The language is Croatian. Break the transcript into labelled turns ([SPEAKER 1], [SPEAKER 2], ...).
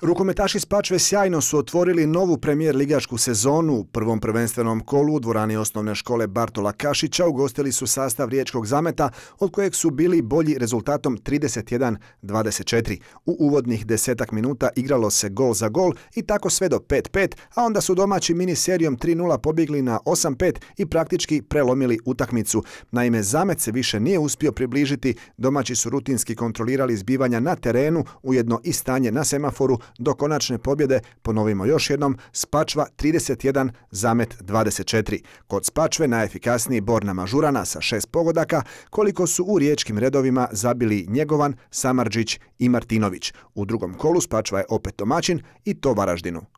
[SPEAKER 1] Rukometaši Spačve sjajno su otvorili novu premijer ligašku sezonu. U prvom prvenstvenom kolu u dvorani osnovne škole Bartola Kašića ugostili su sastav Riječkog zameta, od kojeg su bili bolji rezultatom 31-24. U uvodnih desetak minuta igralo se gol za gol i tako sve do 5-5, a onda su domaći miniserijom 3-0 pobjegli na 8-5 i praktički prelomili utakmicu. Naime, zamet se više nije uspio približiti, domaći su rutinski kontrolirali zbivanja na terenu, ujedno i stanje na semaforu, do konačne pobjede, ponovimo još jednom, Spačva 31 zamet 24. Kod Spačve najefikasniji Borna Mažurana sa šest pogodaka, koliko su u riječkim redovima zabili Njegovan, Samarđić i Martinović. U drugom kolu Spačva je opet domaćin i to Varaždinu.